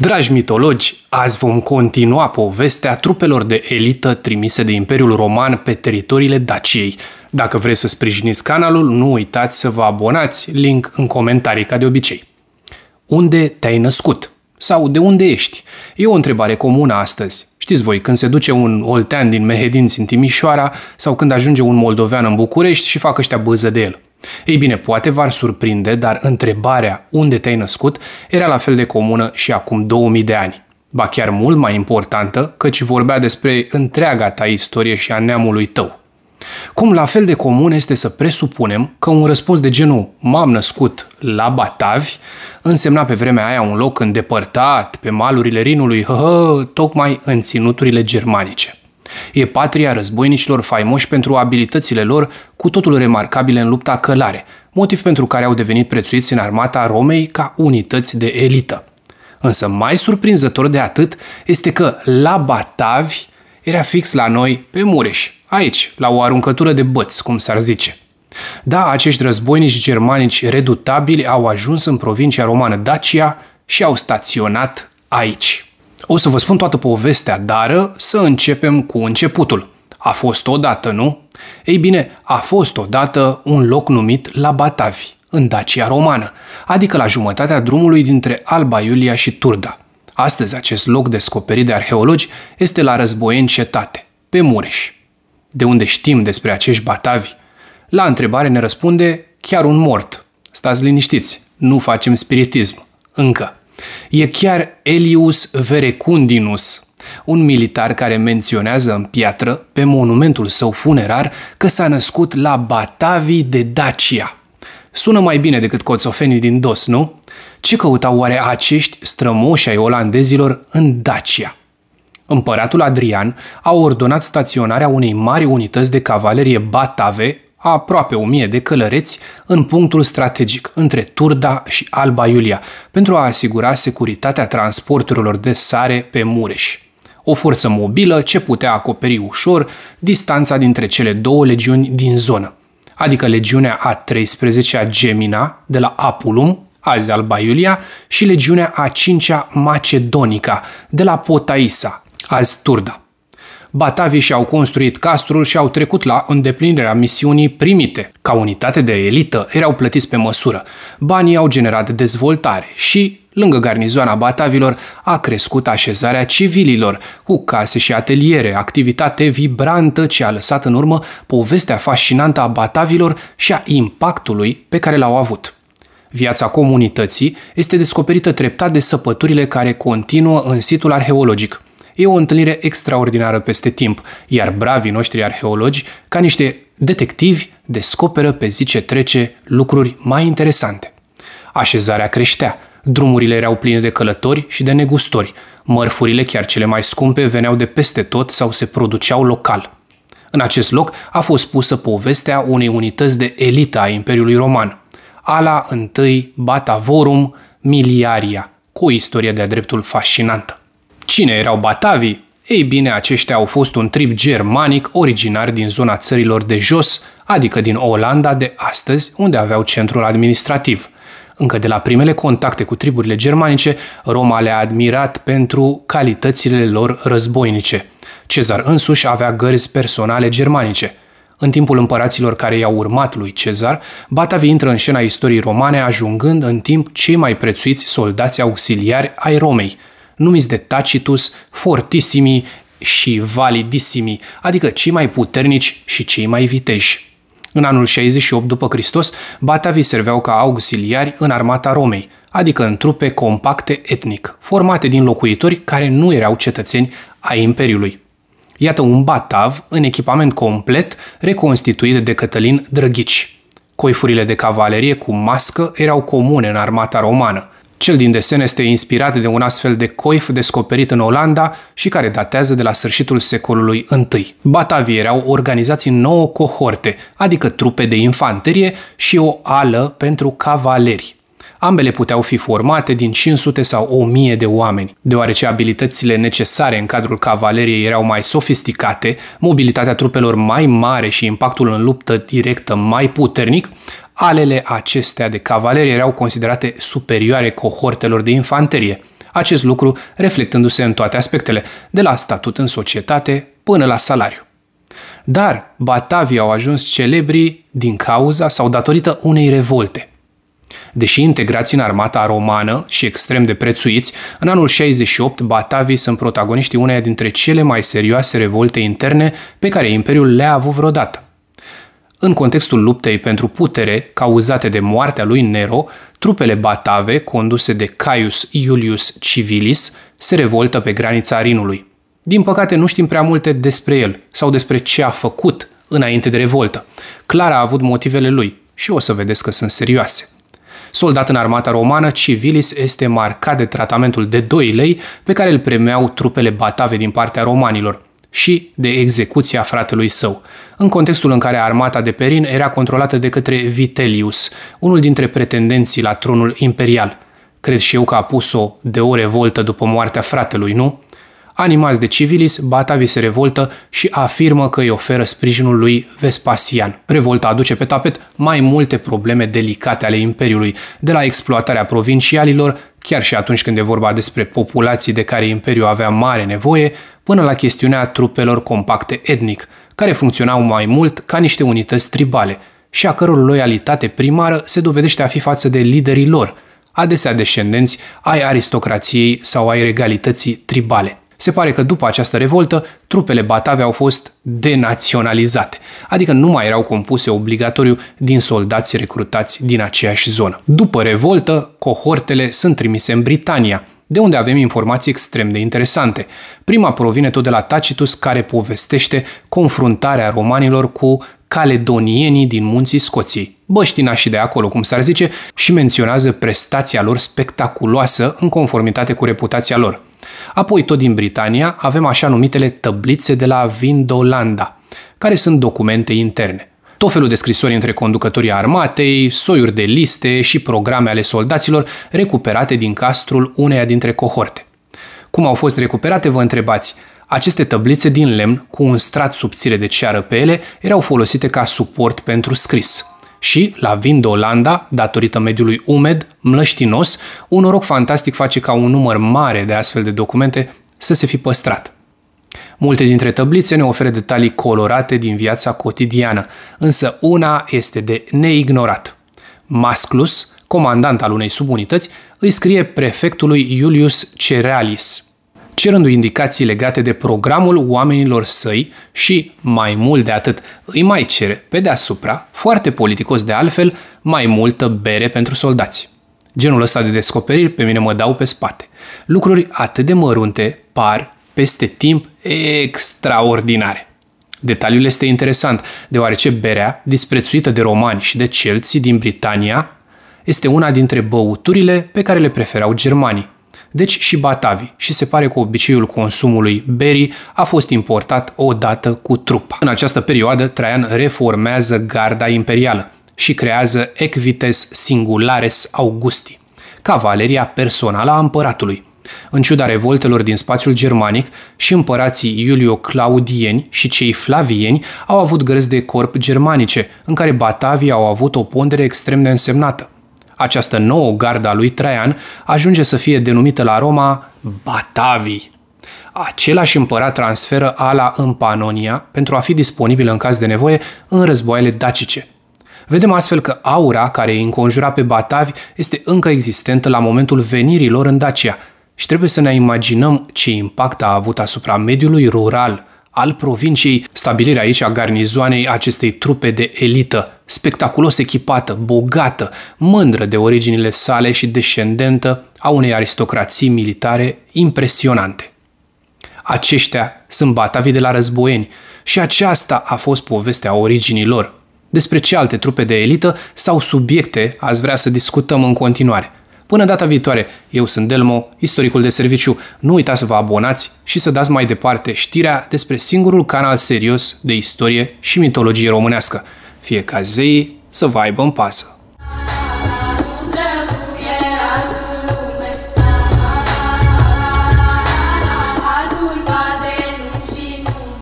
Dragi mitologi, azi vom continua povestea trupelor de elită trimise de Imperiul Roman pe teritoriile Daciei. Dacă vreți să sprijiniți canalul, nu uitați să vă abonați, link în comentarii ca de obicei. Unde te-ai născut? Sau de unde ești? E o întrebare comună astăzi. Știți voi, când se duce un oltean din Mehedinți în Timișoara sau când ajunge un moldovean în București și fac ăștia bâză de el – ei bine, poate v-ar surprinde, dar întrebarea unde te-ai născut era la fel de comună și acum 2000 de ani. Ba chiar mult mai importantă, căci vorbea despre întreaga ta istorie și a neamului tău. Cum la fel de comun este să presupunem că un răspuns de genul m-am născut la Batavi însemna pe vremea aia un loc îndepărtat, pe malurile Rinului, hă, hă tocmai în ținuturile germanice. E patria războinicilor faimoși pentru abilitățile lor cu totul remarcabile în lupta călare, motiv pentru care au devenit prețuiți în armata Romei ca unități de elită. Însă mai surprinzător de atât este că la Batavi era fix la noi pe Mureș, aici, la o aruncătură de băți, cum s-ar zice. Da, acești războinici germanici redutabili au ajuns în provincia romană Dacia și au staționat aici. O să vă spun toată povestea, dar să începem cu începutul. A fost odată, nu? Ei bine, a fost odată un loc numit la Batavi, în Dacia romană, adică la jumătatea drumului dintre Alba Iulia și Turda. Astăzi acest loc descoperit de arheologi este la în cetate, pe Mureș. De unde știm despre acești batavi? La întrebare ne răspunde chiar un mort. Stați liniștiți, nu facem spiritism. Încă. E chiar Elius Verecundinus, un militar care menționează în piatră, pe monumentul său funerar, că s-a născut la Batavii de Dacia. Sună mai bine decât coțofenii din DOS, nu? Ce căutau oare acești strămoși ai olandezilor în Dacia? Împăratul Adrian a ordonat staționarea unei mari unități de cavalerie batave aproape 1000 de călăreți în punctul strategic între Turda și Alba Iulia pentru a asigura securitatea transporturilor de sare pe Mureș. O forță mobilă ce putea acoperi ușor distanța dintre cele două legiuni din zonă, adică legiunea A13-a Gemina de la Apulum, azi Alba Iulia, și legiunea A5-a Macedonica de la Potaisa, azi Turda batavii și-au construit castrul și au trecut la îndeplinirea misiunii primite. Ca unitate de elită, erau plătiți pe măsură. Banii au generat dezvoltare și, lângă garnizoana batavilor, a crescut așezarea civililor, cu case și ateliere, activitate vibrantă ce a lăsat în urmă povestea fascinantă a batavilor și a impactului pe care l-au avut. Viața comunității este descoperită treptat de săpăturile care continuă în situl arheologic – E o întâlnire extraordinară peste timp, iar bravii noștri arheologi, ca niște detectivi, descoperă pe zi ce trece lucruri mai interesante. Așezarea creștea, drumurile erau pline de călători și de negustori, mărfurile chiar cele mai scumpe veneau de peste tot sau se produceau local. În acest loc a fost pusă povestea unei unități de elită a Imperiului Roman, ala I Batavorum Miliaria, cu o istorie de-a dreptul fascinantă. Cine erau batavii? Ei bine, aceștia au fost un trib germanic originar din zona țărilor de jos, adică din Olanda de astăzi, unde aveau centrul administrativ. Încă de la primele contacte cu triburile germanice, Roma le-a admirat pentru calitățile lor războinice. Cezar însuși avea gărzi personale germanice. În timpul împăraților care i-au urmat lui Cezar, Batavii intră în scena istoriei romane, ajungând în timp cei mai prețuiți soldați auxiliari ai Romei – numiți de Tacitus fortissimi și validissimi, adică cei mai puternici și cei mai viteși. În anul 68 după Hristos, batavii serveau ca auxiliari în armata Romei, adică în trupe compacte etnic, formate din locuitori care nu erau cetățeni ai Imperiului. Iată un batav în echipament complet reconstituit de Cătălin Drăghici. Coifurile de cavalerie cu mască erau comune în armata romană – cel din desen este inspirat de un astfel de coif descoperit în Olanda și care datează de la sfârșitul secolului I. Batavii erau organizați în nouă cohorte, adică trupe de infanterie și o ală pentru cavaleri. Ambele puteau fi formate din 500 sau 1000 de oameni. Deoarece abilitățile necesare în cadrul cavaleriei erau mai sofisticate, mobilitatea trupelor mai mare și impactul în luptă directă mai puternic, Alele acestea de cavalerie erau considerate superioare cohortelor de infanterie, acest lucru reflectându-se în toate aspectele, de la statut în societate până la salariu. Dar batavii au ajuns celebri din cauza sau datorită unei revolte. Deși integrați în armata romană și extrem de prețuiți, în anul 68 batavii sunt protagoniștii uneia dintre cele mai serioase revolte interne pe care Imperiul le-a avut vreodată. În contextul luptei pentru putere cauzate de moartea lui Nero, trupele batave, conduse de Caius Iulius Civilis, se revoltă pe granița Rinului. Din păcate, nu știm prea multe despre el sau despre ce a făcut înainte de revoltă. Clara a avut motivele lui și o să vedeți că sunt serioase. Soldat în armata romană, Civilis este marcat de tratamentul de 2 lei pe care îl primeau trupele batave din partea romanilor – și de execuția fratelui său, în contextul în care armata de Perin era controlată de către Vitellius, unul dintre pretendenții la tronul imperial. Cred și eu că a pus-o de o revoltă după moartea fratelui, nu? Animați de civilis, Batavi se revoltă și afirmă că îi oferă sprijinul lui Vespasian. Revolta aduce pe tapet mai multe probleme delicate ale Imperiului, de la exploatarea provincialilor, chiar și atunci când e vorba despre populații de care Imperiul avea mare nevoie, până la chestiunea trupelor compacte etnic, care funcționau mai mult ca niște unități tribale și a căror loialitate primară se dovedește a fi față de liderii lor, adesea descendenți ai aristocrației sau ai regalității tribale. Se pare că după această revoltă, trupele batave au fost denaționalizate, adică nu mai erau compuse obligatoriu din soldați recrutați din aceeași zonă. După revoltă, cohortele sunt trimise în Britania, de unde avem informații extrem de interesante. Prima provine tot de la Tacitus, care povestește confruntarea romanilor cu caledonienii din munții Scoției, băștinașii de acolo, cum s-ar zice, și menționează prestația lor spectaculoasă în conformitate cu reputația lor. Apoi, tot din Britania, avem așa numitele tăblițe de la Vindolanda, care sunt documente interne. Tot felul de scrisori între conducătorii armatei, soiuri de liste și programe ale soldaților recuperate din castrul uneia dintre cohorte. Cum au fost recuperate, vă întrebați. Aceste tăblițe din lemn, cu un strat subțire de ceară pe ele, erau folosite ca suport pentru scris și la vin de Olanda, datorită mediului umed, mlăștinos, un noroc fantastic face ca un număr mare de astfel de documente să se fi păstrat. Multe dintre tăblițe ne oferă detalii colorate din viața cotidiană, însă una este de neignorat. Masclus, comandant al unei subunități, îi scrie prefectului Iulius Cerealis – cerându-i indicații legate de programul oamenilor săi și, mai mult de atât, îi mai cere, pe deasupra, foarte politicos de altfel, mai multă bere pentru soldați. Genul ăsta de descoperiri pe mine mă dau pe spate. Lucruri atât de mărunte par, peste timp, extraordinare. Detaliul este interesant, deoarece berea, disprețuită de romani și de celții din Britania, este una dintre băuturile pe care le preferau germanii deci și batavi, și se pare că obiceiul consumului berii a fost importat odată cu trupa. În această perioadă, Traian reformează garda imperială și creează Equites Singulares Augusti, cavaleria personală a împăratului. În ciuda revoltelor din spațiul germanic, și împărații Iulio-Claudieni și cei Flavieni au avut grăzi de corp germanice, în care batavii au avut o pondere extrem de însemnată. Această nouă gardă a lui Traian ajunge să fie denumită la Roma Batavii. Același împărat transferă ala în Panonia pentru a fi disponibil în caz de nevoie în războaiele dacice. Vedem astfel că aura care îi înconjura pe batavi este încă existentă la momentul venirii lor în Dacia și trebuie să ne imaginăm ce impact a avut asupra mediului rural – al provinciei, stabilirea aici a garnizoanei acestei trupe de elită, spectaculos echipată, bogată, mândră de originile sale și descendentă a unei aristocrații militare impresionante. Aceștia sunt batavii de la războieni și aceasta a fost povestea originilor. Despre ce alte trupe de elită sau subiecte ați vrea să discutăm în continuare – Până data viitoare, eu sunt Delmo, istoricul de serviciu. Nu uitați să vă abonați și să dați mai departe știrea despre singurul canal serios de istorie și mitologie românească. Fie ca zei să vă aibă în pasă.